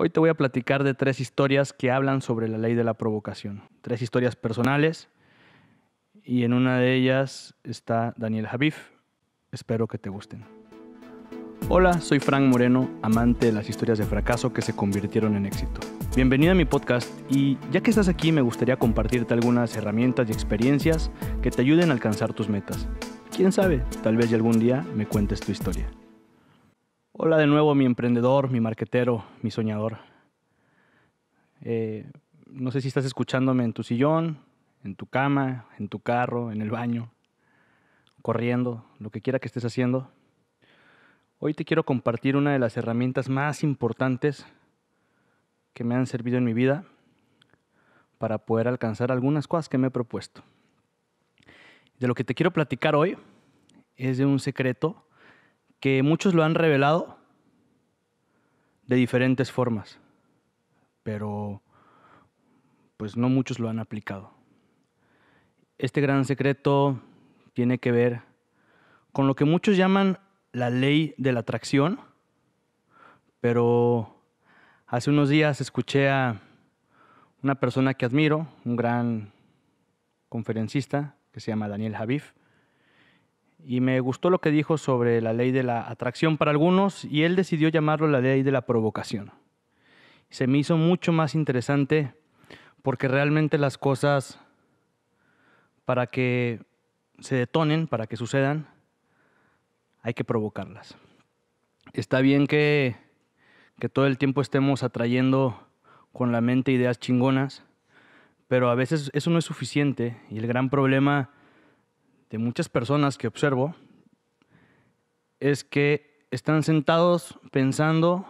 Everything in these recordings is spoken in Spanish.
Hoy te voy a platicar de tres historias que hablan sobre la ley de la provocación. Tres historias personales y en una de ellas está Daniel Javif. Espero que te gusten. Hola, soy Frank Moreno, amante de las historias de fracaso que se convirtieron en éxito. Bienvenido a mi podcast y ya que estás aquí me gustaría compartirte algunas herramientas y experiencias que te ayuden a alcanzar tus metas. Quién sabe, tal vez algún día me cuentes tu historia. Hola de nuevo, mi emprendedor, mi marquetero, mi soñador. Eh, no sé si estás escuchándome en tu sillón, en tu cama, en tu carro, en el baño, corriendo, lo que quiera que estés haciendo. Hoy te quiero compartir una de las herramientas más importantes que me han servido en mi vida para poder alcanzar algunas cosas que me he propuesto. De lo que te quiero platicar hoy es de un secreto que muchos lo han revelado de diferentes formas, pero pues no muchos lo han aplicado. Este gran secreto tiene que ver con lo que muchos llaman la ley de la atracción, pero hace unos días escuché a una persona que admiro, un gran conferencista que se llama Daniel Javif, y me gustó lo que dijo sobre la ley de la atracción para algunos y él decidió llamarlo la ley de la provocación. Se me hizo mucho más interesante porque realmente las cosas para que se detonen, para que sucedan, hay que provocarlas. Está bien que, que todo el tiempo estemos atrayendo con la mente ideas chingonas, pero a veces eso no es suficiente y el gran problema de muchas personas que observo es que están sentados pensando,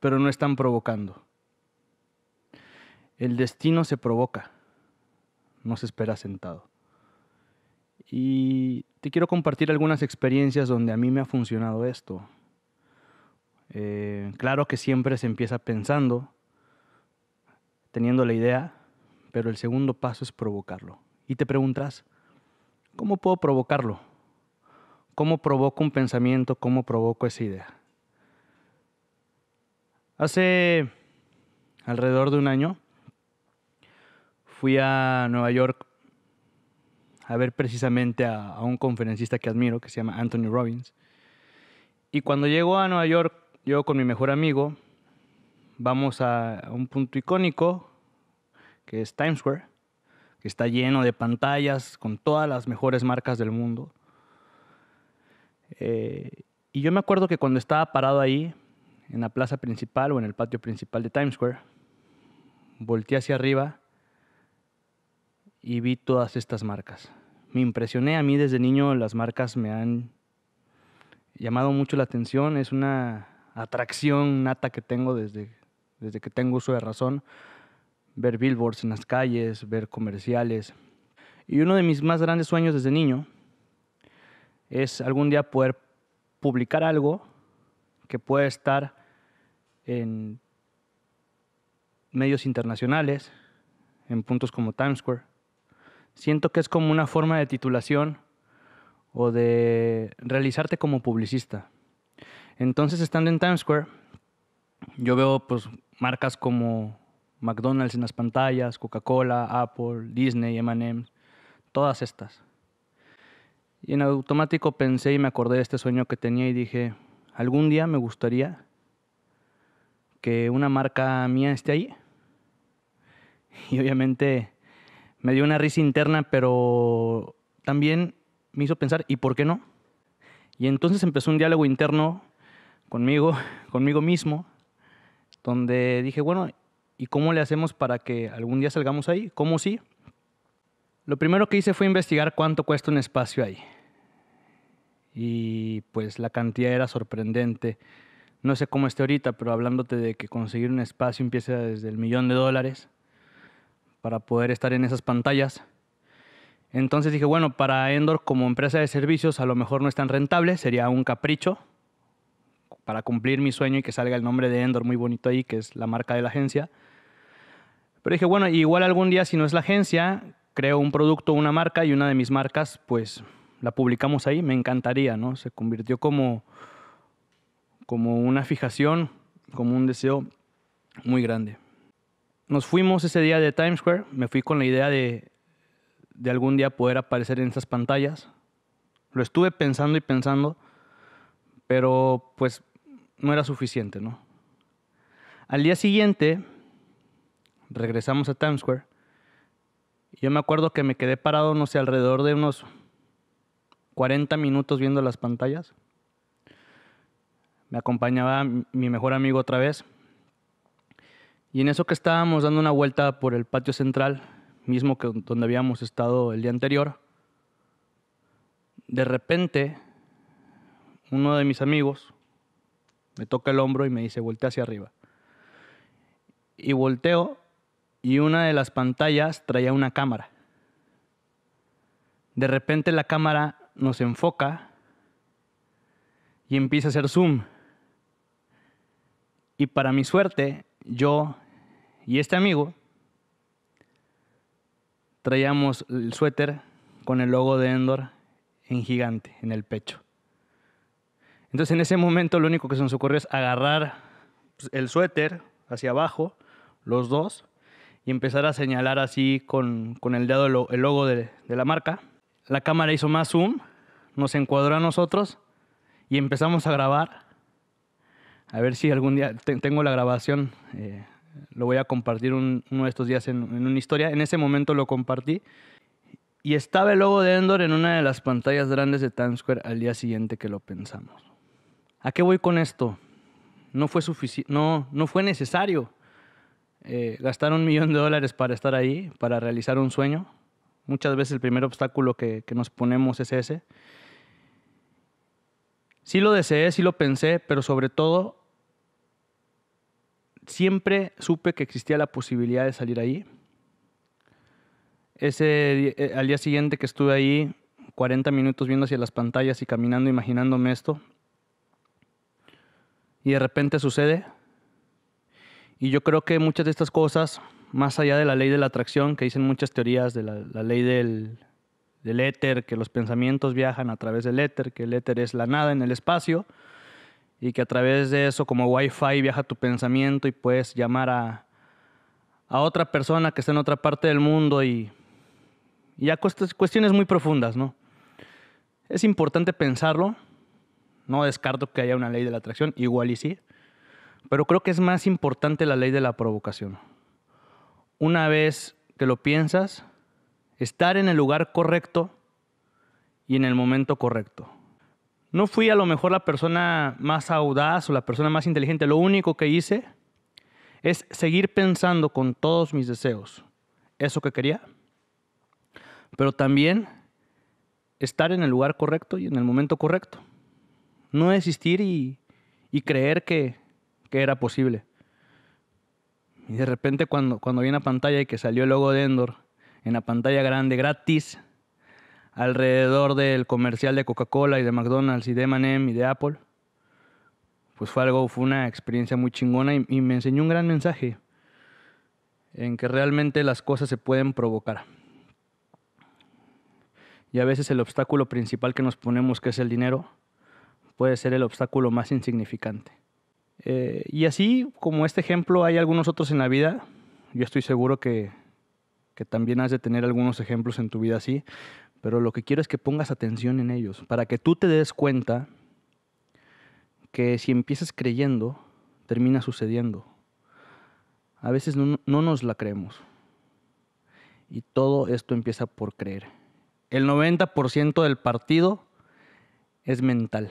pero no están provocando. El destino se provoca, no se espera sentado. Y te quiero compartir algunas experiencias donde a mí me ha funcionado esto. Eh, claro que siempre se empieza pensando, teniendo la idea, pero el segundo paso es provocarlo. Y te preguntas, ¿Cómo puedo provocarlo? ¿Cómo provoco un pensamiento? ¿Cómo provoco esa idea? Hace alrededor de un año fui a Nueva York a ver precisamente a, un conferencista que admiro, que se llama Anthony Robbins. Y cuando llego a Nueva York, yo con mi mejor amigo, vamos a un punto icónico, que es Times Square, está lleno de pantallas con todas las mejores marcas del mundo. Eh, y yo me acuerdo que cuando estaba parado ahí, en la plaza principal o en el patio principal de Times Square, volteé hacia arriba y vi todas estas marcas. Me impresioné, a mí desde niño las marcas me han llamado mucho la atención, es una atracción nata que tengo desde, desde que tengo uso de razón ver billboards en las calles, ver comerciales. Y uno de mis más grandes sueños desde niño es algún día poder publicar algo que pueda estar en medios internacionales, en puntos como Times Square. Siento que es como una forma de titulación o de realizarte como publicista. Entonces, estando en Times Square, yo veo pues marcas como McDonald's en las pantallas, Coca-Cola, Apple, Disney, MM, todas estas. Y en automático pensé y me acordé de este sueño que tenía y dije, algún día me gustaría que una marca mía esté ahí. Y obviamente me dio una risa interna, pero también me hizo pensar, ¿y por qué no? Y entonces empezó un diálogo interno conmigo, conmigo mismo, donde dije, bueno, ¿Y cómo le hacemos para que algún día salgamos ahí? ¿Cómo sí? Lo primero que hice fue investigar cuánto cuesta un espacio ahí. Y pues la cantidad era sorprendente. No sé cómo esté ahorita, pero hablándote de que conseguir un espacio empieza desde el millón de dólares para poder estar en esas pantallas. Entonces dije, bueno, para Endor como empresa de servicios a lo mejor no es tan rentable, sería un capricho para cumplir mi sueño y que salga el nombre de Endor muy bonito ahí, que es la marca de la agencia. Pero dije, bueno, igual algún día si no es la agencia, creo un producto, una marca y una de mis marcas, pues la publicamos ahí, me encantaría, ¿no? Se convirtió como, como una fijación, como un deseo muy grande. Nos fuimos ese día de Times Square, me fui con la idea de, de algún día poder aparecer en esas pantallas. Lo estuve pensando y pensando, pero pues no era suficiente, ¿no? Al día siguiente regresamos a Times Square. Yo me acuerdo que me quedé parado, no sé, alrededor de unos 40 minutos viendo las pantallas. Me acompañaba mi mejor amigo otra vez. Y en eso que estábamos dando una vuelta por el patio central, mismo que donde habíamos estado el día anterior, de repente uno de mis amigos me toca el hombro y me dice, voltea hacia arriba. Y volteo y una de las pantallas traía una cámara. De repente la cámara nos enfoca y empieza a hacer zoom. Y para mi suerte, yo y este amigo traíamos el suéter con el logo de Endor en gigante, en el pecho. Entonces en ese momento lo único que se nos ocurrió es agarrar pues, el suéter hacia abajo, los dos, y empezar a señalar así con, con el dedo el logo de, la marca. La cámara hizo más zoom, nos encuadró a nosotros y empezamos a grabar. A ver si algún día tengo la grabación, eh, lo voy a compartir uno de estos días en, en una historia. En ese momento lo compartí y estaba el logo de Endor en una de las pantallas grandes de Times Square al día siguiente que lo pensamos. ¿A qué voy con esto? No fue, no, no fue necesario. Eh, gastar un millón de dólares para estar ahí, para realizar un sueño. Muchas veces el primer obstáculo que, nos ponemos es ese. Sí lo deseé, sí lo pensé, pero sobre todo siempre supe que existía la posibilidad de salir ahí. Ese, eh, al día siguiente que estuve ahí, 40 minutos viendo hacia las pantallas y caminando, imaginándome esto, y de repente sucede, y yo creo que muchas de estas cosas, más allá de la ley de la atracción, que dicen muchas teorías de la, ley del, éter, que los pensamientos viajan a través del éter, que el éter es la nada en el espacio, y que a través de eso, como Wi-Fi, viaja tu pensamiento y puedes llamar a, otra persona que está en otra parte del mundo y, y cuestiones muy profundas, ¿no? Es importante pensarlo, no descarto que haya una ley de la atracción, igual y sí, pero creo que es más importante la ley de la provocación. Una vez que lo piensas, estar en el lugar correcto y en el momento correcto. No fui a lo mejor la persona más audaz o la persona más inteligente. Lo único que hice es seguir pensando con todos mis deseos eso que quería, pero también estar en el lugar correcto y en el momento correcto. No desistir y, y creer que, que era posible. Y de repente cuando, cuando vi en la pantalla y que salió el logo de Endor, en la pantalla grande, gratis, alrededor del comercial de Coca-Cola y de McDonald's y de Manem y de Apple, pues fue algo, fue una experiencia muy chingona y me enseñó un gran mensaje en que realmente las cosas se pueden provocar. Y a veces el obstáculo principal que nos ponemos, que es el dinero, puede ser el obstáculo más insignificante. Eh, y así como este ejemplo, hay algunos otros en la vida. Yo estoy seguro que, también has de tener algunos ejemplos en tu vida así, pero lo que quiero es que pongas atención en ellos, para que tú te des cuenta que si empiezas creyendo, termina sucediendo. A veces no, no nos la creemos. Y todo esto empieza por creer. El 90% del partido es mental.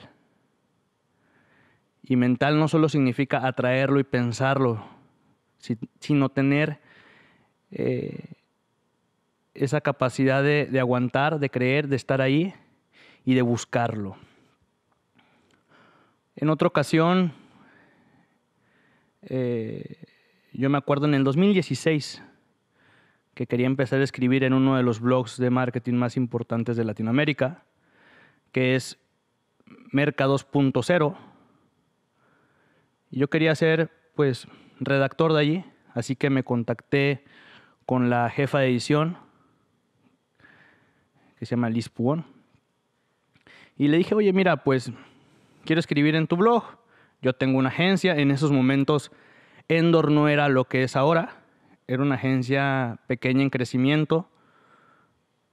Y mental no solo significa atraerlo y pensarlo, sino tener eh, esa capacidad de, aguantar, de creer, de estar ahí y de buscarlo. En otra ocasión, eh, yo me acuerdo en el 2016 que quería empezar a escribir en uno de los blogs de marketing más importantes de Latinoamérica, que es Mercados.0, yo quería ser, pues, redactor de allí, así que me contacté con la jefa de edición, que se llama Liz Puón. Y le dije, oye, mira, pues, quiero escribir en tu blog. Yo tengo una agencia. En esos momentos, Endor no era lo que es ahora. Era una agencia pequeña en crecimiento,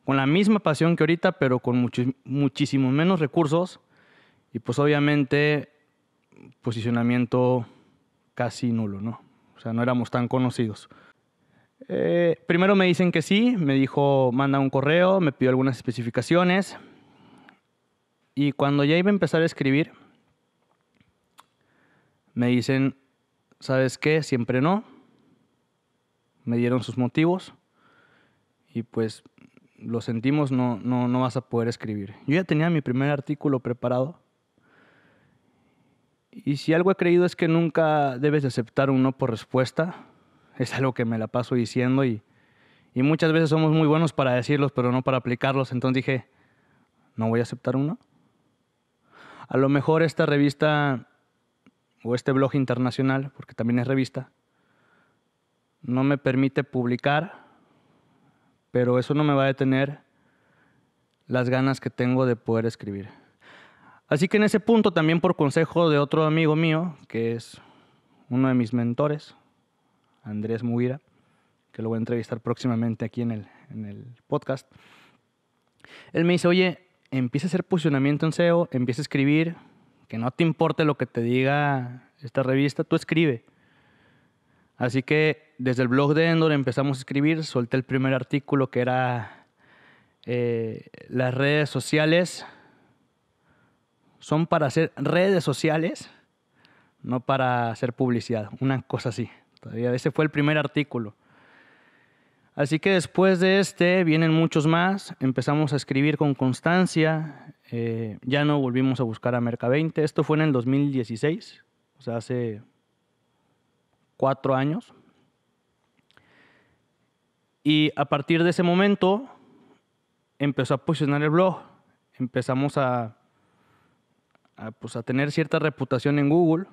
con la misma pasión que ahorita, pero con muchísimos menos recursos. Y pues obviamente posicionamiento casi nulo, ¿no? O sea, no éramos tan conocidos. Eh, primero me dicen que sí, me dijo, manda un correo, me pidió algunas especificaciones. Y cuando ya iba a empezar a escribir, me dicen, ¿sabes qué? Siempre no. Me dieron sus motivos y pues lo sentimos, no, no, no vas a poder escribir. Yo ya tenía mi primer artículo preparado y si algo he creído es que nunca debes aceptar un no por respuesta. Es algo que me la paso diciendo y, muchas veces somos muy buenos para decirlos, pero no para aplicarlos. Entonces dije, no voy a aceptar uno. A lo mejor esta revista o este blog internacional, porque también es revista, no me permite publicar, pero eso no me va a detener las ganas que tengo de poder escribir. Así que en ese punto, también por consejo de otro amigo mío, que es uno de mis mentores, Andrés Mugira, que lo voy a entrevistar próximamente aquí en el, podcast, él me dice, oye, empieza a hacer posicionamiento en SEO, empieza a escribir, que no te importe lo que te diga esta revista, tú escribe. Así que desde el blog de Endor empezamos a escribir, solté el primer artículo que era eh, las redes sociales son para hacer redes sociales, no para hacer publicidad, una cosa así. Todavía ese fue el primer artículo. Así que después de este vienen muchos más, empezamos a escribir con constancia, eh, ya no volvimos a buscar a Merca 20, esto fue en el 2016, o sea, hace cuatro años. Y a partir de ese momento empezó a posicionar el blog, empezamos a a, pues, a tener cierta reputación en Google.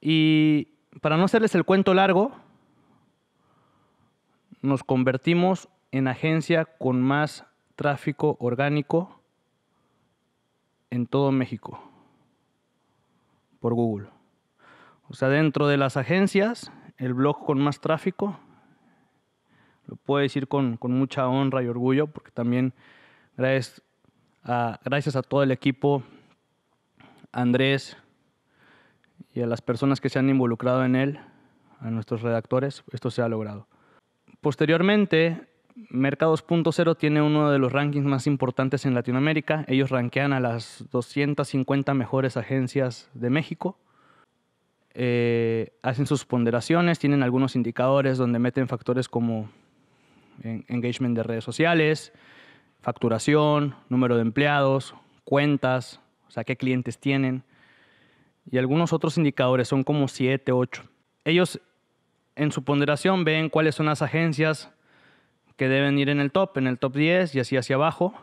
Y para no hacerles el cuento largo, nos convertimos en agencia con más tráfico orgánico en todo México por Google. O sea, dentro de las agencias, el blog con más tráfico, lo puedo decir con, con mucha honra y orgullo, porque también gracias, Ah, gracias a todo el equipo, Andrés y a las personas que se han involucrado en él, a nuestros redactores, esto se ha logrado. Posteriormente, Mercados.0 tiene uno de los rankings más importantes en Latinoamérica. Ellos rankean a las 250 mejores agencias de México. Eh, hacen sus ponderaciones, tienen algunos indicadores donde meten factores como engagement de redes sociales, facturación, número de empleados, cuentas, o sea, qué clientes tienen, y algunos otros indicadores, son como 7, 8. Ellos en su ponderación ven cuáles son las agencias que deben ir en el top, en el top 10 y así hacia abajo.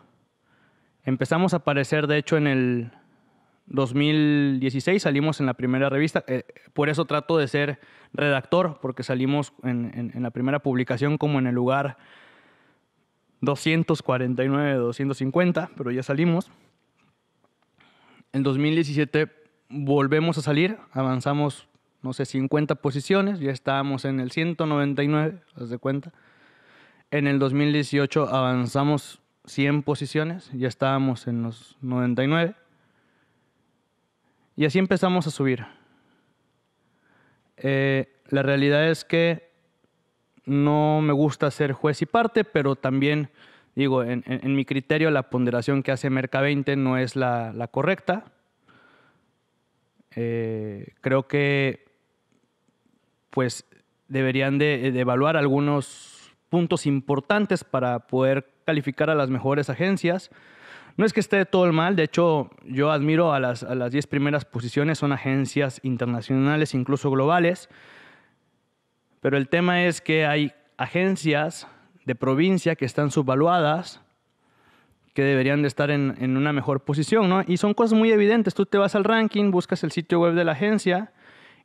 Empezamos a aparecer, de hecho, en el 2016 salimos en la primera revista. Eh, por eso trato de ser redactor, porque salimos en, la primera publicación como en el lugar 249, 250, pero ya salimos. En 2017 volvemos a salir, avanzamos, no sé, 50 posiciones, ya estábamos en el 199, haz de cuenta. En el 2018 avanzamos 100 posiciones, ya estábamos en los 99. Y así empezamos a subir. Eh, la realidad es que no me gusta ser juez y parte, pero también, digo, en, mi criterio la ponderación que hace Merca 20 no es la, correcta. Eh, creo que pues deberían de, evaluar algunos puntos importantes para poder calificar a las mejores agencias. No es que esté todo el mal, de hecho yo admiro a las 10 primeras posiciones, son agencias internacionales, incluso globales, pero el tema es que hay agencias de provincia que están subvaluadas, que deberían de estar en, en, una mejor posición, ¿no? Y son cosas muy evidentes. Tú te vas al ranking, buscas el sitio web de la agencia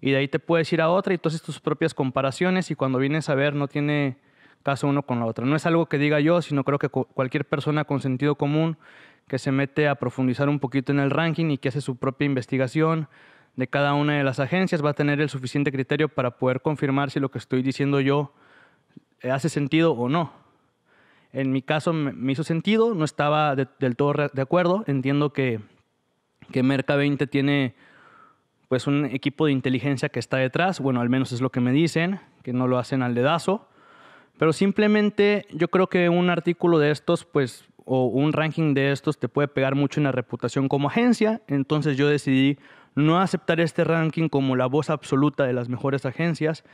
y de ahí te puedes ir a otra y tú haces tus propias comparaciones y cuando vienes a ver no tiene caso uno con la otra. No es algo que diga yo, sino creo que cualquier persona con sentido común que se mete a profundizar un poquito en el ranking y que hace su propia investigación, de cada una de las agencias va a tener el suficiente criterio para poder confirmar si lo que estoy diciendo yo eh, hace sentido o no. En mi caso me hizo sentido, no estaba del todo de acuerdo. Entiendo que, que Merca 20 tiene pues un equipo de inteligencia que está detrás, bueno, al menos es lo que me dicen, que no lo hacen al dedazo, pero simplemente yo creo que un artículo de estos, pues, o un ranking de estos te puede pegar mucho en la reputación como agencia, entonces yo decidí no aceptaré este ranking como la voz absoluta de las mejores agencias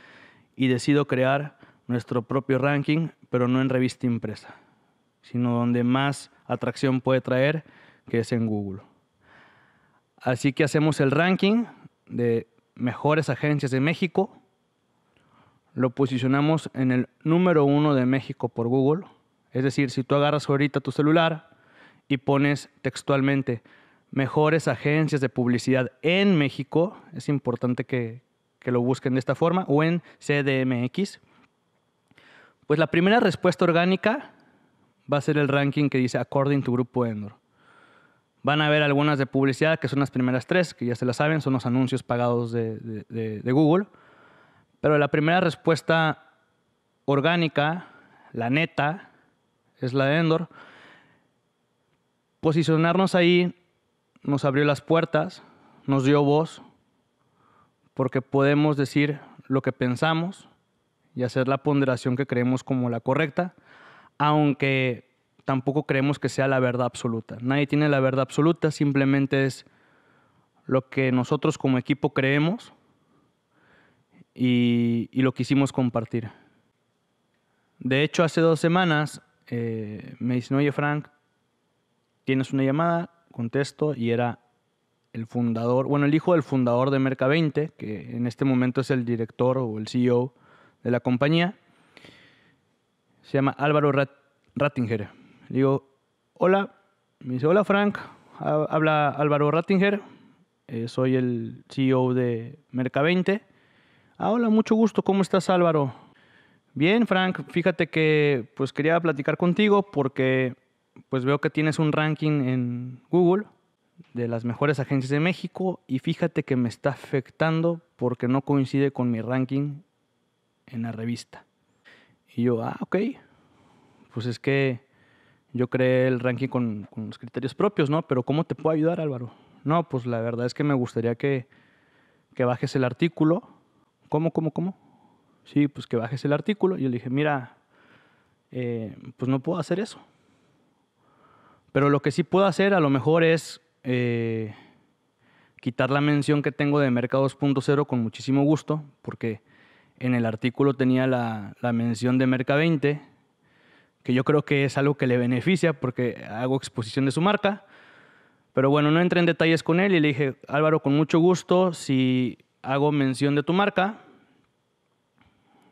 y decido crear nuestro propio ranking, pero no en revista impresa, sino donde más atracción puede traer, que es en Google. Así que hacemos el ranking de mejores agencias de México. Lo posicionamos en el número uno de México por Google. Es decir, si tú agarras ahorita tu celular y pones textualmente mejores agencias de publicidad en México, es importante que, lo busquen de esta forma, o en CDMX. Pues la primera respuesta orgánica va a ser el ranking que dice According to Grupo Endor. Van a ver algunas de publicidad, que son las primeras tres, que ya se las saben, son los anuncios pagados de Google. Pero la primera respuesta orgánica, la neta, es la de Endor. Posicionarnos ahí nos abrió las puertas, nos dio voz, porque podemos decir lo que pensamos y hacer la ponderación que creemos como la correcta, aunque tampoco creemos que sea la verdad absoluta. Nadie tiene la verdad absoluta, simplemente es lo que nosotros como equipo creemos y, lo quisimos compartir. De hecho, hace dos semanas eh, me dicen, oye Frank, tienes una llamada, contesto, y era el fundador, bueno, el hijo del fundador de Merca20, que en este momento es el director o el CEO de la compañía. Se llama Álvaro Rattinger. Le digo, hola, me dice, hola Frank, habla Álvaro Rattinger, eh, soy el CEO de Merca20. Ah, hola, mucho gusto, ¿cómo estás Álvaro? Bien, Frank, fíjate que pues quería platicar contigo porque pues veo que tienes un ranking en Google de las mejores agencias de México y fíjate que me está afectando porque no coincide con mi ranking en la revista. Y yo, ah, ok, pues es que yo creé el ranking con, los criterios propios, ¿no? Pero ¿cómo te puedo ayudar, Álvaro? No, pues la verdad es que me gustaría que, bajes el artículo. ¿Cómo, cómo, cómo? Sí, pues que bajes el artículo. Y yo le dije, mira, eh, pues no puedo hacer eso pero lo que sí puedo hacer a lo mejor es eh, quitar la mención que tengo de Mercado 2.0 con muchísimo gusto, porque en el artículo tenía la, la mención de Merca 20, que yo creo que es algo que le beneficia porque hago exposición de su marca. Pero bueno, no entré en detalles con él y le dije, Álvaro, con mucho gusto, si hago mención de tu marca,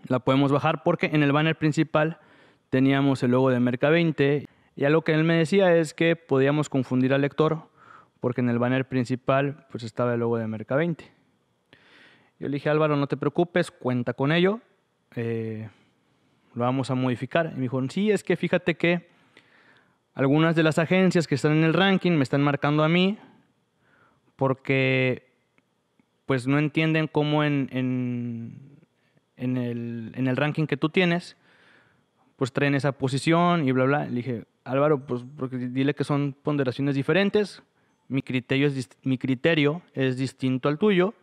la podemos bajar porque en el banner principal teníamos el logo de Merca 20 y lo que él me decía es que podíamos confundir al lector porque en el banner principal pues estaba el logo de Merca 20. Yo le dije, Álvaro, no te preocupes, cuenta con ello, eh, lo vamos a modificar. Y me dijo, sí, es que fíjate que algunas de las agencias que están en el ranking me están marcando a mí porque pues no entienden cómo en, el, ranking que tú tienes, pues traen esa posición y bla, bla. Le dije, Álvaro, pues porque dile que son ponderaciones diferentes, mi criterio es, distinto al tuyo,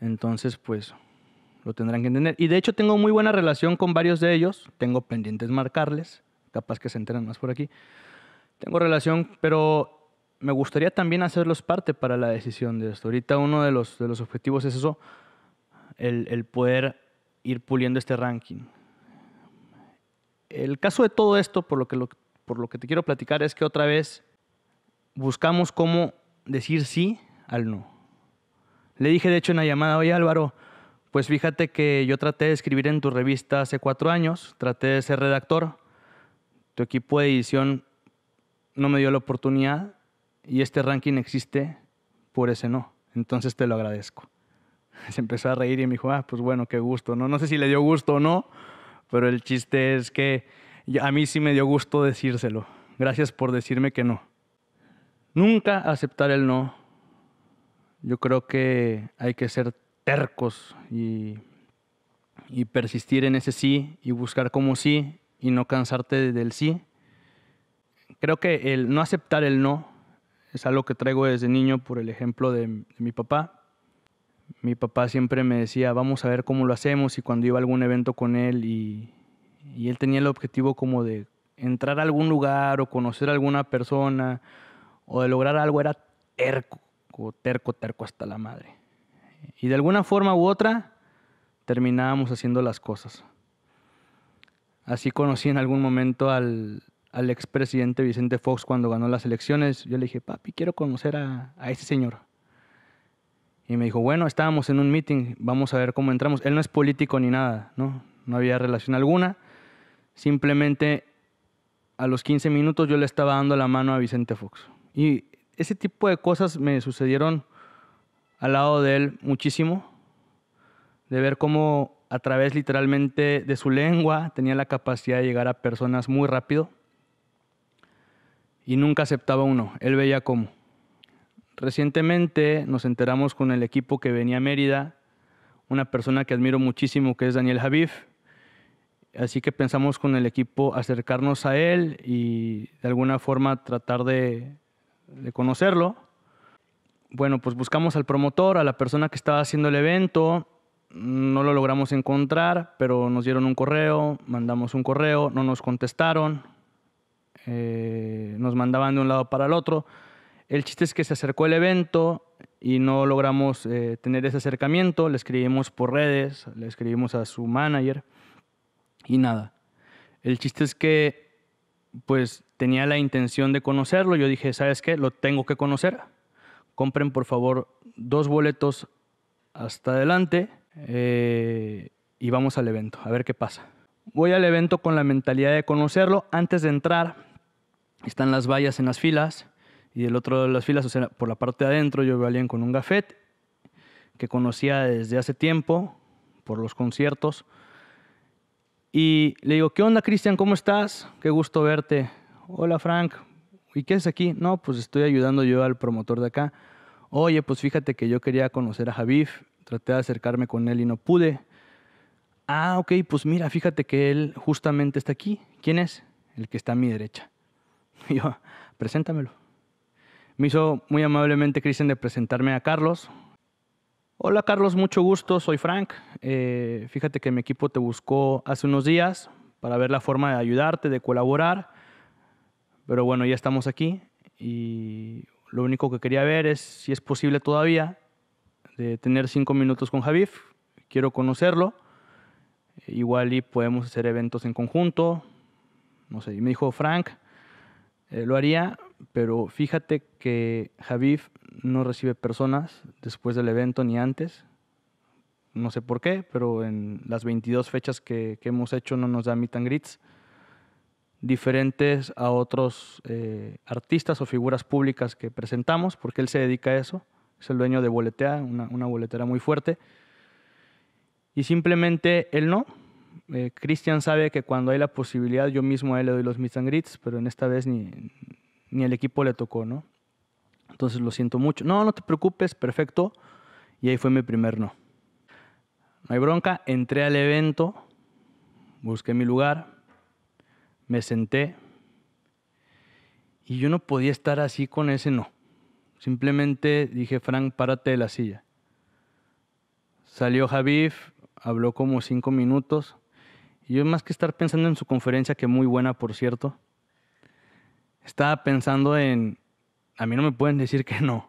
entonces pues lo tendrán que entender. Y de hecho tengo muy buena relación con varios de ellos, tengo pendientes marcarles, capaz que se enteran más por aquí. Tengo relación, pero me gustaría también hacerlos parte para la decisión de esto. Ahorita uno de los, objetivos es eso, el, el poder ir puliendo este ranking el caso de todo esto, por lo, que por lo que te quiero platicar, es que otra vez buscamos cómo decir sí al no. Le dije, de hecho, en la llamada, hoy, Álvaro, pues fíjate que yo traté de escribir en tu revista hace cuatro años, traté de ser redactor, tu equipo de edición no me dio la oportunidad y este ranking existe por ese no. Entonces te lo agradezco. Se empezó a reír y me dijo, ah, pues bueno, qué gusto, ¿no? No sé si le dio gusto o no, pero el chiste es que a mí sí me dio gusto decírselo. Gracias por decirme que no. Nunca aceptar el no. Yo creo que hay que ser tercos y, persistir en ese sí y buscar como sí y no cansarte del sí. Creo que el no aceptar el no es algo que traigo desde niño por el ejemplo de mi papá mi papá siempre me decía, vamos a ver cómo lo hacemos y cuando iba a algún evento con él y, él tenía el objetivo como de entrar a algún lugar o conocer a alguna persona o de lograr algo era terco, terco, terco hasta la madre. Y de alguna forma u otra terminábamos haciendo las cosas. Así conocí en algún momento al, expresidente Vicente Fox cuando ganó las elecciones. Yo le dije, papi, quiero conocer a ese señor. Y me dijo, bueno, estábamos en un meeting, vamos a ver cómo entramos. Él no es político ni nada, ¿no? No había relación alguna. Simplemente a los 15 minutos yo le estaba dando la mano a Vicente Fox. Y ese tipo de cosas me sucedieron al lado de él muchísimo, de ver cómo a través literalmente de su lengua tenía la capacidad de llegar a personas muy rápido y nunca aceptaba uno, él veía cómo. Recientemente nos enteramos con el equipo que venía a Mérida, una persona que admiro muchísimo, que es Daniel Javif. Así que pensamos con el equipo acercarnos a él y de alguna forma tratar de, conocerlo. Bueno, pues buscamos al promotor, a la persona que estaba haciendo el evento. No lo logramos encontrar, pero nos dieron un correo, mandamos un correo, no nos contestaron, eh, nos mandaban de un lado para el otro el chiste es que se acercó el evento y no logramos eh, tener ese acercamiento. Le escribimos por redes, le escribimos a su manager y nada. El chiste es que pues tenía la intención de conocerlo. Yo dije, ¿sabes qué? Lo tengo que conocer. Compren por favor dos boletos hasta adelante eh, y vamos al evento, a ver qué pasa. Voy al evento con la mentalidad de conocerlo. Antes de entrar, están las vallas en las filas y el otro de las filas, o sea, por la parte de adentro, yo veo a alguien con un gafet que conocía desde hace tiempo por los conciertos. Y le digo, ¿qué onda, Cristian? ¿Cómo estás? Qué gusto verte. Hola, Frank. ¿Y qué es aquí? No, pues estoy ayudando yo al promotor de acá. Oye, pues fíjate que yo quería conocer a Javif, traté de acercarme con él y no pude. Ah, ok, pues mira, fíjate que él justamente está aquí. ¿Quién es? El que está a mi derecha. yo, preséntamelo. Me hizo muy amablemente Cristian de presentarme a Carlos. Hola Carlos, mucho gusto, soy Frank. Eh, fíjate que mi equipo te buscó hace unos días para ver la forma de ayudarte, de colaborar. Pero bueno, ya estamos aquí y lo único que quería ver es si es posible todavía de tener cinco minutos con Javif. Quiero conocerlo. Igual y podemos hacer eventos en conjunto. No sé, y me dijo Frank, eh, lo haría, pero fíjate que Javif no recibe personas después del evento ni antes. No sé por qué, pero en las 22 fechas que, hemos hecho no nos da meet and greets diferentes a otros eh, artistas o figuras públicas que presentamos, porque él se dedica a eso. Es el dueño de Boletea, una, boletera muy fuerte. Y simplemente él no. Eh, Cristian sabe que cuando hay la posibilidad, yo mismo a él le doy los meet and greets, pero en esta vez ni, ni al equipo le tocó, ¿no? Entonces lo siento mucho. No, no te preocupes, perfecto. Y ahí fue mi primer no. No hay bronca, entré al evento, busqué mi lugar, me senté y yo no podía estar así con ese no. Simplemente dije, Frank, párate de la silla. Salió Javif, habló como cinco minutos. Y yo más que estar pensando en su conferencia, que muy buena, por cierto, estaba pensando en, a mí no me pueden decir que no.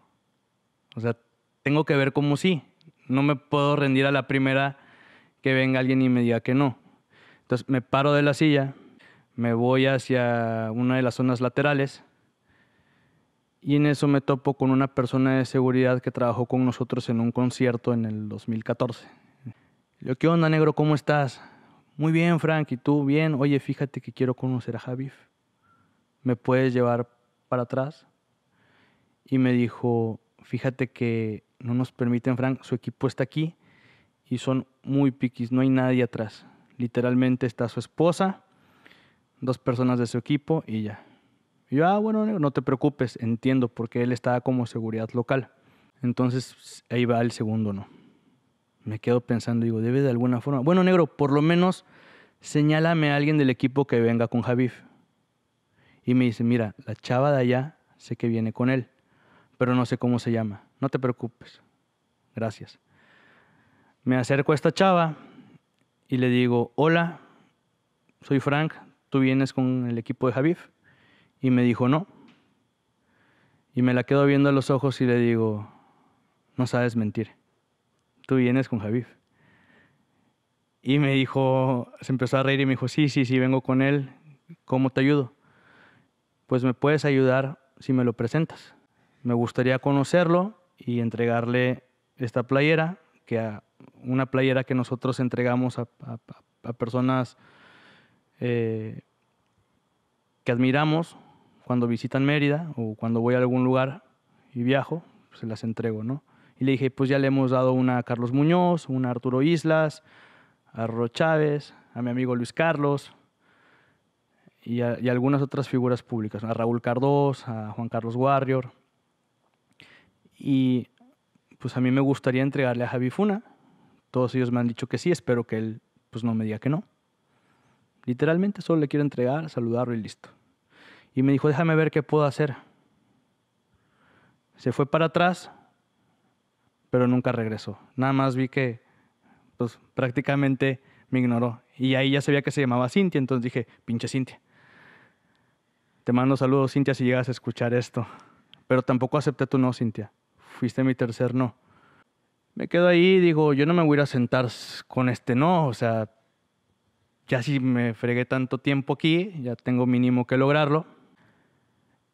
O sea, tengo que ver como sí. No me puedo rendir a la primera que venga alguien y me diga que no. Entonces me paro de la silla, me voy hacia una de las zonas laterales y en eso me topo con una persona de seguridad que trabajó con nosotros en un concierto en el 2014. Le digo, ¿qué onda, negro? ¿Cómo estás? Muy bien, Frank. ¿Y tú? Bien. Oye, fíjate que quiero conocer a Javif. ¿me puedes llevar para atrás? Y me dijo, fíjate que no nos permiten, Frank, su equipo está aquí y son muy piquis, no hay nadie atrás. Literalmente está su esposa, dos personas de su equipo y ya. Y yo, ah, bueno, no te preocupes, entiendo, porque él estaba como seguridad local. Entonces ahí va el segundo no. Me quedo pensando, digo, debe de alguna forma. Bueno, negro, por lo menos señálame a alguien del equipo que venga con Javif. Y me dice, mira, la chava de allá sé que viene con él, pero no sé cómo se llama. No te preocupes. Gracias. Me acerco a esta chava y le digo, hola, soy Frank, ¿tú vienes con el equipo de Javif? Y me dijo, no. Y me la quedo viendo a los ojos y le digo, no sabes mentir, tú vienes con Javif. Y me dijo, se empezó a reír y me dijo, sí, sí, sí, vengo con él, ¿cómo te ayudo? pues me puedes ayudar si me lo presentas. Me gustaría conocerlo y entregarle esta playera, que a, una playera que nosotros entregamos a, personas eh, que admiramos cuando visitan Mérida o cuando voy a algún lugar y viajo, se las entrego, ¿no? Y le dije, pues ya le hemos dado una a Carlos Muñoz, una a Arturo Islas, a Ro Chávez, a mi amigo Luis Carlos, y, algunas otras figuras públicas, a Raúl Cardos, a Juan Carlos Warrior. Y pues a mí me gustaría entregarle a Javi Funa. Todos ellos me han dicho que sí, espero que él pues no me diga que no. Literalmente solo le quiero entregar, saludarlo y listo. Y me dijo, déjame ver qué puedo hacer. Se fue para atrás, pero nunca regresó. Nada más vi que pues prácticamente me ignoró. Y ahí ya sabía que se llamaba Cintia, entonces dije, pinche Cintia. Te mando saludos, Cintia, si llegas a escuchar esto. Pero tampoco acepté tu no, Cintia. Fuiste mi tercer no. Me quedo ahí y digo, yo no me voy a sentar con este no. O sea, ya si me fregué tanto tiempo aquí, ya tengo mínimo que lograrlo.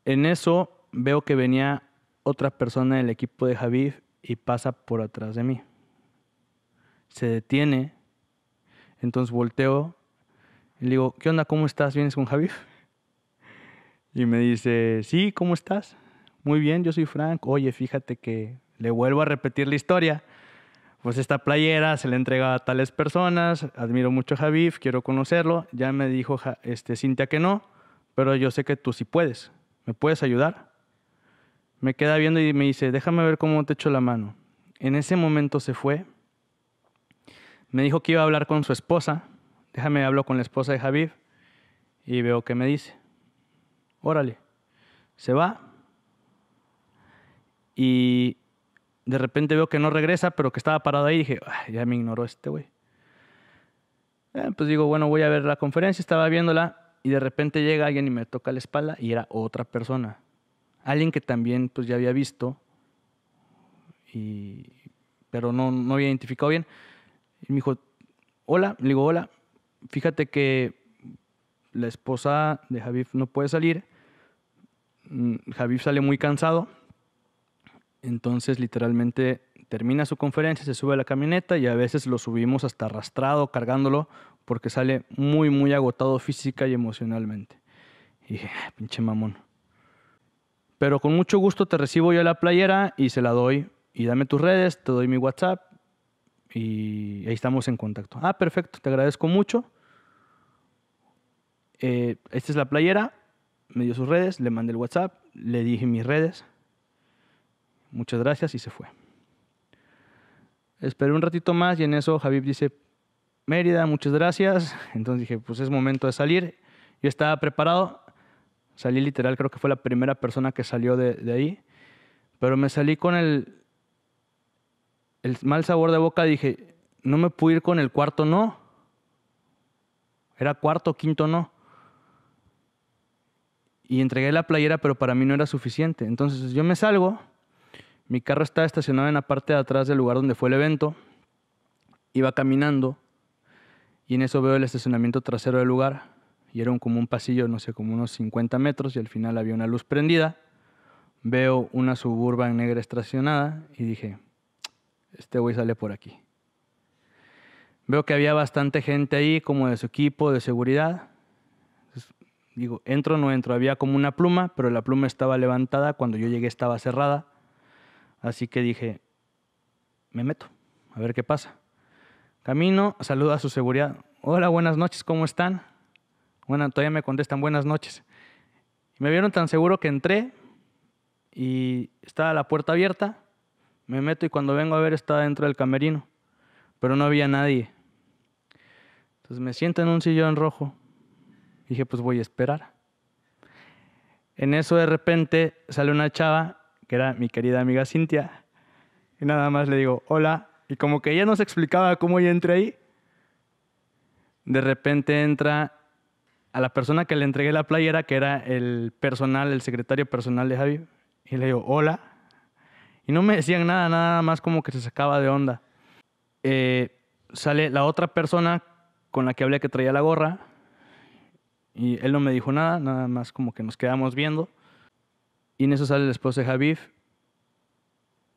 En eso veo que venía otra persona del equipo de Javif y pasa por atrás de mí. Se detiene, entonces volteo y le digo, ¿qué onda? ¿Cómo estás? ¿Vienes con Javif? Y me dice, sí, ¿cómo estás? Muy bien, yo soy Frank. Oye, fíjate que le vuelvo a repetir la historia. Pues esta playera se le entrega a tales personas, admiro mucho a Javif, quiero conocerlo. Ya me dijo este, Cintia que no, pero yo sé que tú sí puedes. ¿Me puedes ayudar? Me queda viendo y me dice, déjame ver cómo te echo la mano. En ese momento se fue. Me dijo que iba a hablar con su esposa. Déjame hablo con la esposa de Javif y veo que me dice órale, se va. Y de repente veo que no regresa, pero que estaba parado ahí y dije, ya me ignoró este güey. Eh, pues digo, bueno, voy a ver la conferencia, estaba viéndola y de repente llega alguien y me toca la espalda y era otra persona. Alguien que también pues ya había visto, pero no, no había identificado bien. Y me dijo, hola, le digo, hola, fíjate que la esposa de Javif no puede salir Mm, Javif sale muy cansado, entonces literalmente termina su conferencia, se sube a la camioneta y a veces lo subimos hasta arrastrado, cargándolo, porque sale muy, muy agotado física y emocionalmente. Y pinche mamón. Pero con mucho gusto te recibo yo la playera y se la doy. Y dame tus redes, te doy mi WhatsApp y ahí estamos en contacto. Ah, perfecto, te agradezco mucho. Eh, esta es la playera, me dio sus redes, le mandé el WhatsApp, le dije mis redes. Muchas gracias y se fue. Esperé un ratito más y en eso Javib dice, Mérida, muchas gracias. Entonces dije, pues es momento de salir. Yo estaba preparado. Salí literal, creo que fue la primera persona que salió de, ahí. Pero me salí con el, el mal sabor de boca. Dije, no me pude ir con el cuarto no. Era cuarto, quinto no y entregué la playera, pero para mí no era suficiente. Entonces yo me salgo, mi carro estaba estacionado en la parte de atrás del lugar donde fue el evento, iba caminando y en eso veo el estacionamiento trasero del lugar y era como un pasillo, no sé, como unos 50 metros y al final había una luz prendida, veo una suburban negra estacionada y dije, este güey sale por aquí. Veo que había bastante gente ahí, como de su equipo, de seguridad Digo, entro, no entro. Había como una pluma, pero la pluma estaba levantada. Cuando yo llegué estaba cerrada. Así que dije, me meto, a ver qué pasa. Camino, saludo a su seguridad. Hola, buenas noches, ¿cómo están? Bueno, todavía me contestan buenas noches. Me vieron tan seguro que entré y estaba la puerta abierta. Me meto y cuando vengo a ver estaba dentro del camerino, pero no había nadie. Entonces me siento en un sillón rojo Dije, pues voy a esperar. En eso de repente sale una chava, que era mi querida amiga Cintia, y nada más le digo, hola, y como que ella se explicaba cómo yo entré ahí, de repente entra a la persona que le entregué la playera, que era el personal, el secretario personal de Javi, y le digo, hola. Y no me decían nada, nada más como que se sacaba de onda. Eh, sale la otra persona con la que hablé que traía la gorra, y él no me dijo nada, nada más como que nos quedamos viendo. Y en eso sale el esposo de Javif,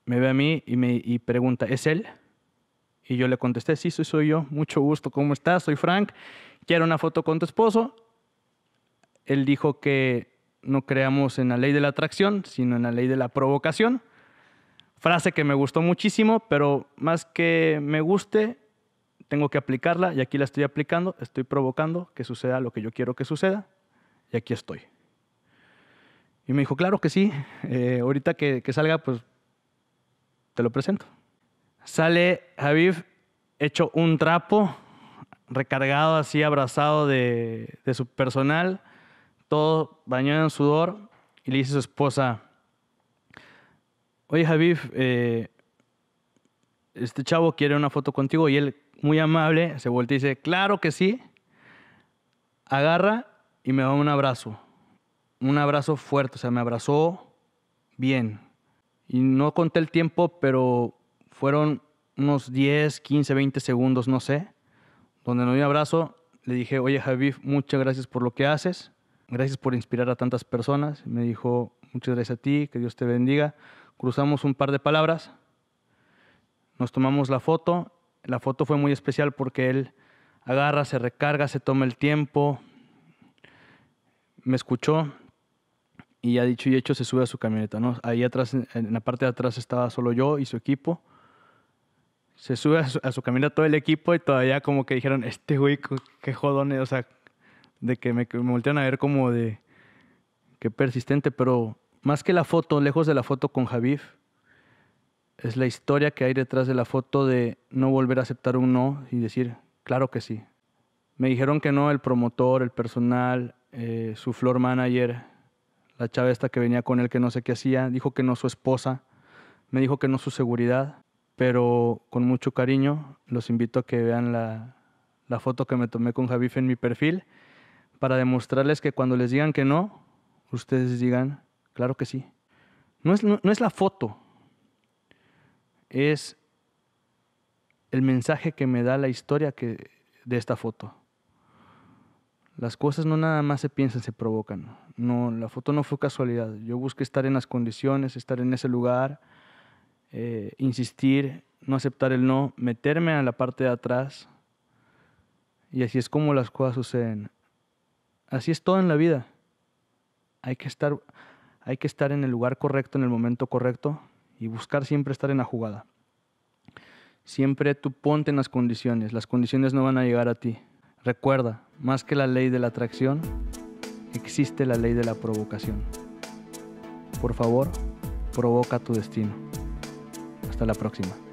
me ve a mí y me pregunta, ¿es él? Y yo le contesté, sí, soy, soy yo, mucho gusto, ¿cómo estás? Soy Frank, quiero una foto con tu esposo. Él dijo que no creamos en la ley de la atracción, sino en la ley de la provocación. Frase que me gustó muchísimo, pero más que me guste, tengo que aplicarla y aquí la estoy aplicando, estoy provocando que suceda lo que yo quiero que suceda y aquí estoy. Y me dijo, claro que sí, eh, ahorita que, salga, pues te lo presento. Sale Javif hecho un trapo, recargado así, abrazado de, su personal, todo bañado en sudor, y le dice a su esposa, oye Javif, eh, este chavo quiere una foto contigo y él muy amable, se voltea y dice, claro que sí. Agarra y me da un abrazo. Un abrazo fuerte, o sea, me abrazó bien. Y no conté el tiempo, pero fueron unos 10, 15, 20 segundos, no sé, donde me dio un abrazo. Le dije, oye Javif, muchas gracias por lo que haces. Gracias por inspirar a tantas personas. Me dijo, muchas gracias a ti, que Dios te bendiga. Cruzamos un par de palabras, nos tomamos la foto la foto fue muy especial porque él agarra, se recarga, se toma el tiempo, me escuchó y ya dicho y hecho se sube a su camioneta. ¿no? Ahí atrás, en la parte de atrás estaba solo yo y su equipo. Se sube a su, camioneta todo el equipo y todavía como que dijeron, este güey, qué jodón, o sea, de que me, voltean a ver como de, qué persistente, pero más que la foto, lejos de la foto con Javif, es la historia que hay detrás de la foto de no volver a aceptar un no y decir, claro que sí. Me dijeron que no el promotor, el personal, eh, su floor manager, la chava esta que venía con él que no sé qué hacía, dijo que no su esposa, me dijo que no su seguridad, pero con mucho cariño los invito a que vean la, foto que me tomé con Javife en mi perfil para demostrarles que cuando les digan que no, ustedes digan, claro que sí. No es, no es la foto, es el mensaje que me da la historia de esta foto. Las cosas no nada más se piensan, se provocan. No, la foto no fue casualidad. Yo busqué estar en las condiciones, estar en ese lugar, eh, insistir, no aceptar el no, meterme a la parte de atrás. Y así es como las cosas suceden. Así es todo en la vida. Hay que estar, hay que estar en el lugar correcto, en el momento correcto, y buscar siempre estar en la jugada. Siempre tú ponte en las condiciones, las condiciones no van a llegar a ti. Recuerda, más que la ley de la atracción, existe la ley de la provocación. Por favor, provoca tu destino. Hasta la próxima.